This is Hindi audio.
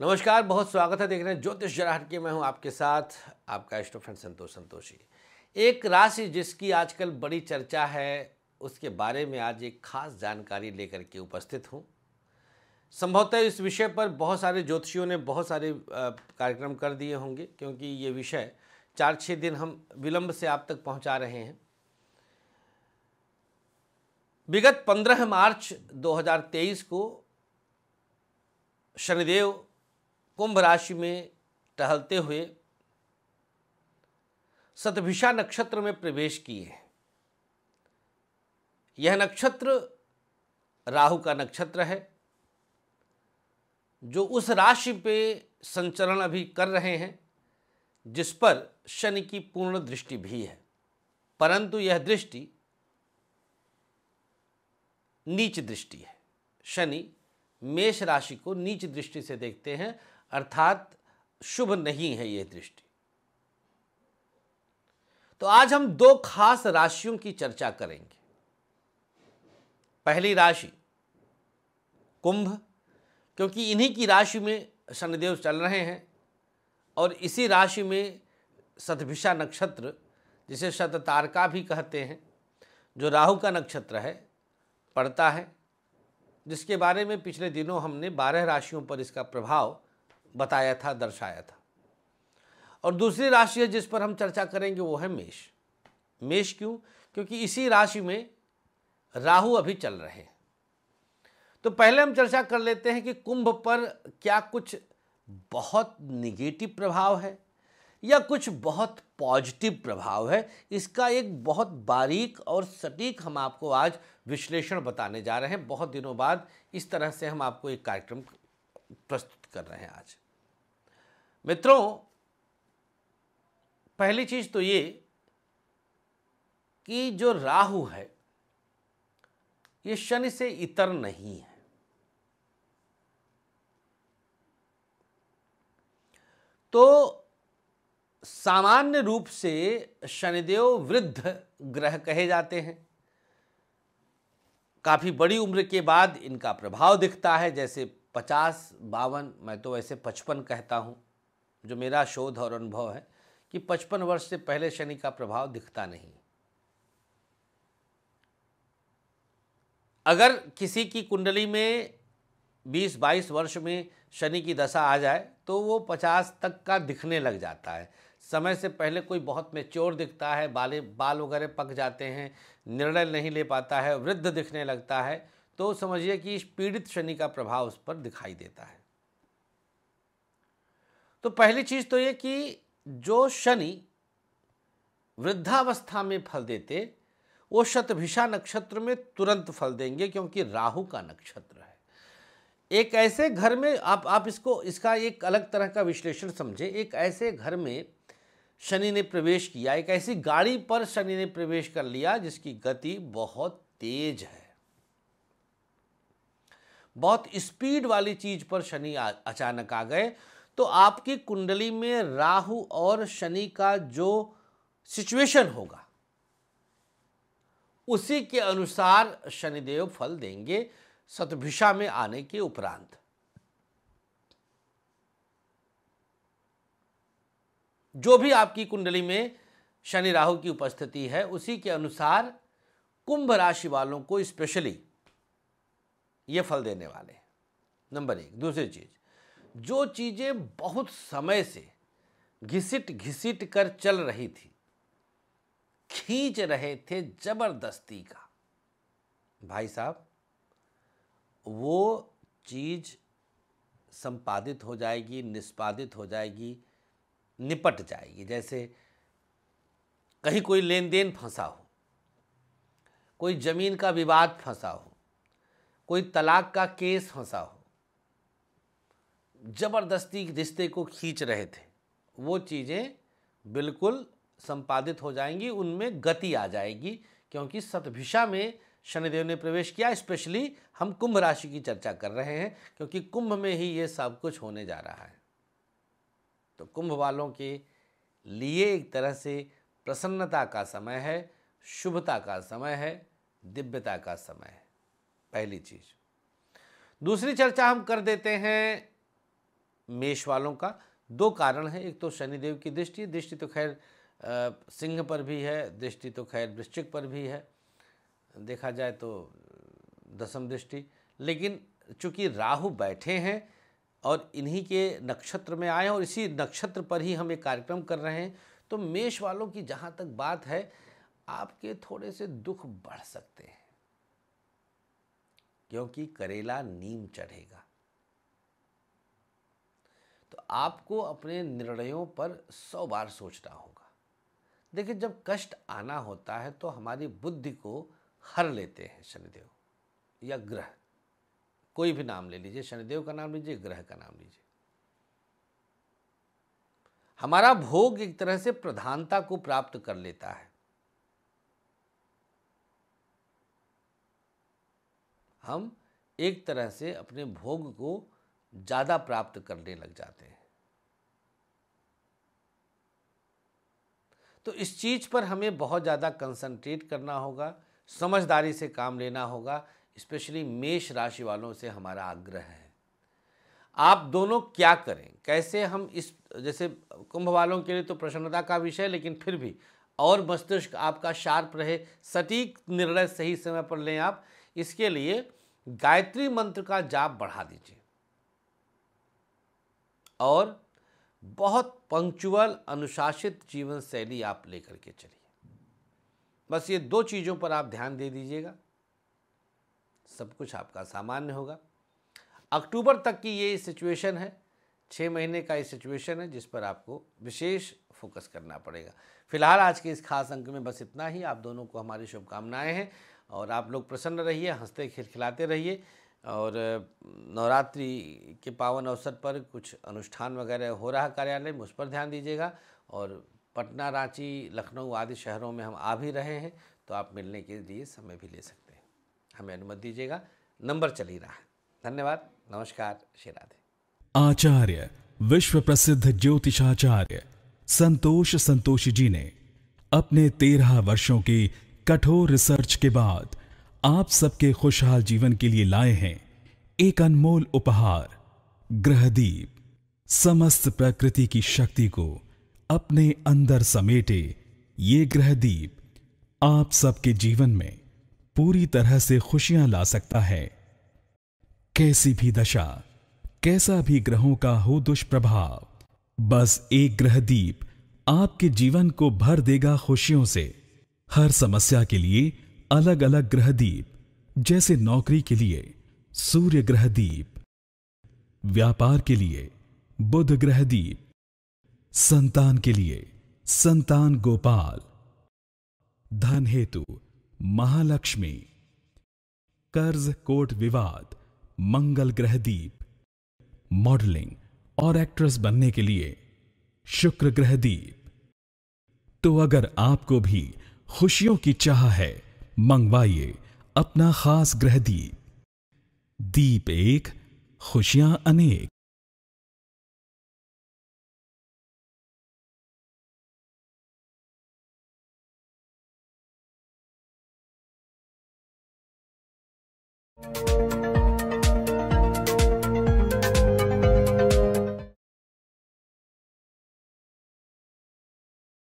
नमस्कार बहुत स्वागत है देख रहे हैं ज्योतिष जराहट के मैं हूं आपके साथ आपका इष्ट फ्रेंड संतोष संतोषी एक राशि जिसकी आजकल बड़ी चर्चा है उसके बारे में आज एक खास जानकारी लेकर के उपस्थित हूं संभवतः इस विषय पर बहुत सारे ज्योतिषियों ने बहुत सारे कार्यक्रम कर दिए होंगे क्योंकि ये विषय चार छः दिन हम विलंब से आप तक पहुंचा रहे हैं विगत 15 मार्च 2023 को शनिदेव कुंभ राशि में टहलते हुए सतभिषा नक्षत्र में प्रवेश किए हैं यह नक्षत्र राहु का नक्षत्र है जो उस राशि पे संचरण अभी कर रहे हैं जिस पर शनि की पूर्ण दृष्टि भी है परंतु यह दृष्टि नीच दृष्टि है शनि मेष राशि को नीच दृष्टि से देखते हैं अर्थात शुभ नहीं है यह दृष्टि तो आज हम दो खास राशियों की चर्चा करेंगे पहली राशि कुंभ क्योंकि इन्हीं की राशि में शनिदेव चल रहे हैं और इसी राशि में सतभिषा नक्षत्र जिसे शततारका भी कहते हैं जो राहु का नक्षत्र है पड़ता है जिसके बारे में पिछले दिनों हमने बारह राशियों पर इसका प्रभाव बताया था दर्शाया था और दूसरी राशि है जिस पर हम चर्चा करेंगे वो है मेष मेष क्यों क्योंकि इसी राशि में राहु अभी चल रहे हैं तो पहले हम चर्चा कर लेते हैं कि कुंभ पर क्या कुछ बहुत निगेटिव प्रभाव है या कुछ बहुत पॉजिटिव प्रभाव है इसका एक बहुत बारीक और सटीक हम आपको आज विश्लेषण बताने जा रहे हैं बहुत दिनों बाद इस तरह से हम आपको एक कार्यक्रम प्रस्तुत कर रहे हैं आज मित्रों पहली चीज तो ये कि जो राहु है ये शनि से इतर नहीं है तो सामान्य रूप से शनिदेव वृद्ध ग्रह कहे जाते हैं काफ़ी बड़ी उम्र के बाद इनका प्रभाव दिखता है जैसे पचास बावन मैं तो वैसे पचपन कहता हूं जो मेरा शोध और अनुभव है कि पचपन वर्ष से पहले शनि का प्रभाव दिखता नहीं अगर किसी की कुंडली में 20-22 वर्ष में शनि की दशा आ जाए तो वो 50 तक का दिखने लग जाता है समय से पहले कोई बहुत मेच्योर दिखता है बाले बाल वगैरह पक जाते हैं निर्णय नहीं ले पाता है वृद्ध दिखने लगता है तो समझिए कि इस पीड़ित शनि का प्रभाव उस पर दिखाई देता है तो पहली चीज तो ये कि जो शनि वृद्धावस्था में फल देते वो शतभिषा नक्षत्र में तुरंत फल देंगे क्योंकि राहु का नक्षत्र है एक ऐसे घर में आप आप इसको इसका एक अलग तरह का विश्लेषण समझें एक ऐसे घर में शनि ने प्रवेश किया एक ऐसी गाड़ी पर शनि ने प्रवेश कर लिया जिसकी गति बहुत तेज है बहुत स्पीड वाली चीज पर शनि अचानक आ गए तो आपकी कुंडली में राहु और शनि का जो सिचुएशन होगा उसी के अनुसार शनिदेव फल देंगे सतभिषा में आने के उपरांत जो भी आपकी कुंडली में शनि राहु की उपस्थिति है उसी के अनुसार कुंभ राशि वालों को स्पेशली ये फल देने वाले नंबर एक दूसरी चीज जो चीज़ें बहुत समय से घिसट घिसट कर चल रही थी खींच रहे थे जबरदस्ती का भाई साहब वो चीज़ संपादित हो जाएगी निष्पादित हो जाएगी निपट जाएगी जैसे कहीं कोई लेन देन फंसा हो कोई ज़मीन का विवाद फंसा हो कोई तलाक का केस फंसा हो ज़बरदस्ती रिश्ते को खींच रहे थे वो चीज़ें बिल्कुल संपादित हो जाएंगी उनमें गति आ जाएगी क्योंकि सतभिषा में शनिदेव ने प्रवेश किया स्पेशली हम कुंभ राशि की चर्चा कर रहे हैं क्योंकि कुंभ में ही ये सब कुछ होने जा रहा है तो कुंभ वालों के लिए एक तरह से प्रसन्नता का समय है शुभता का समय है दिव्यता का समय है पहली चीज़ दूसरी चर्चा हम कर देते हैं मेष वालों का दो कारण है एक तो शनिदेव की दृष्टि दृष्टि तो खैर सिंह पर भी है दृष्टि तो खैर वृश्चिक पर भी है देखा जाए तो दसम दृष्टि लेकिन चूंकि राहु बैठे हैं और इन्हीं के नक्षत्र में आए और इसी नक्षत्र पर ही हम एक कार्यक्रम कर रहे हैं तो मेष वालों की जहाँ तक बात है आपके थोड़े से दुख बढ़ सकते हैं क्योंकि करेला नीम चढ़ेगा तो आपको अपने निर्णयों पर सौ बार सोचना होगा देखिए जब कष्ट आना होता है तो हमारी बुद्धि को हर लेते हैं शनिदेव या ग्रह कोई भी नाम ले लीजिए शनिदेव का नाम लीजिए ग्रह का नाम लीजिए हमारा भोग एक तरह से प्रधानता को प्राप्त कर लेता है हम एक तरह से अपने भोग को ज़्यादा प्राप्त करने लग जाते हैं तो इस चीज़ पर हमें बहुत ज़्यादा कंसंट्रेट करना होगा समझदारी से काम लेना होगा स्पेशली मेष राशि वालों से हमारा आग्रह है आप दोनों क्या करें कैसे हम इस जैसे कुंभ वालों के लिए तो प्रसन्नता का विषय लेकिन फिर भी और मस्तिष्क आपका शार्प रहे सटीक निर्णय सही समय पर लें आप इसके लिए गायत्री मंत्र का जाप बढ़ा दीजिए और बहुत पंक्चुअल अनुशासित जीवन शैली आप लेकर के चलिए बस ये दो चीज़ों पर आप ध्यान दे दीजिएगा सब कुछ आपका सामान्य होगा अक्टूबर तक की ये सिचुएशन है छः महीने का ये सिचुएशन है जिस पर आपको विशेष फोकस करना पड़ेगा फिलहाल आज के इस खास अंक में बस इतना ही आप दोनों को हमारी शुभकामनाएं हैं और आप लोग प्रसन्न रहिए हंसते खिलखिलाते रहिए और नवरात्रि के पावन अवसर पर कुछ अनुष्ठान वगैरह हो रहा कार्यालय में उस पर ध्यान दीजिएगा और पटना रांची लखनऊ आदि शहरों में हम आ भी रहे हैं तो आप मिलने के लिए समय भी ले सकते हैं हमें अनुमति दीजिएगा नंबर चल ही रहा है धन्यवाद नमस्कार श्री राधे आचार्य विश्व प्रसिद्ध ज्योतिषाचार्य संतोष संतोषी जी ने अपने तेरह वर्षों की कठोर रिसर्च के बाद आप सबके खुशहाल जीवन के लिए लाए हैं एक अनमोल उपहार ग्रहदीप समस्त प्रकृति की शक्ति को अपने अंदर समेटे ये ग्रहदीप आप सबके जीवन में पूरी तरह से खुशियां ला सकता है कैसी भी दशा कैसा भी ग्रहों का हो दुष्प्रभाव बस एक ग्रहदीप आपके जीवन को भर देगा खुशियों से हर समस्या के लिए अलग अलग ग्रहदीप जैसे नौकरी के लिए सूर्य ग्रहदीप व्यापार के लिए बुध ग्रहदीप संतान के लिए संतान गोपाल धन हेतु महालक्ष्मी कर्ज कोट विवाद मंगल ग्रहदीप मॉडलिंग और एक्ट्रेस बनने के लिए शुक्र ग्रहदीप तो अगर आपको भी खुशियों की चाह है मंगवाइए अपना खास ग्रह दीप एक खुशियां अनेक thank you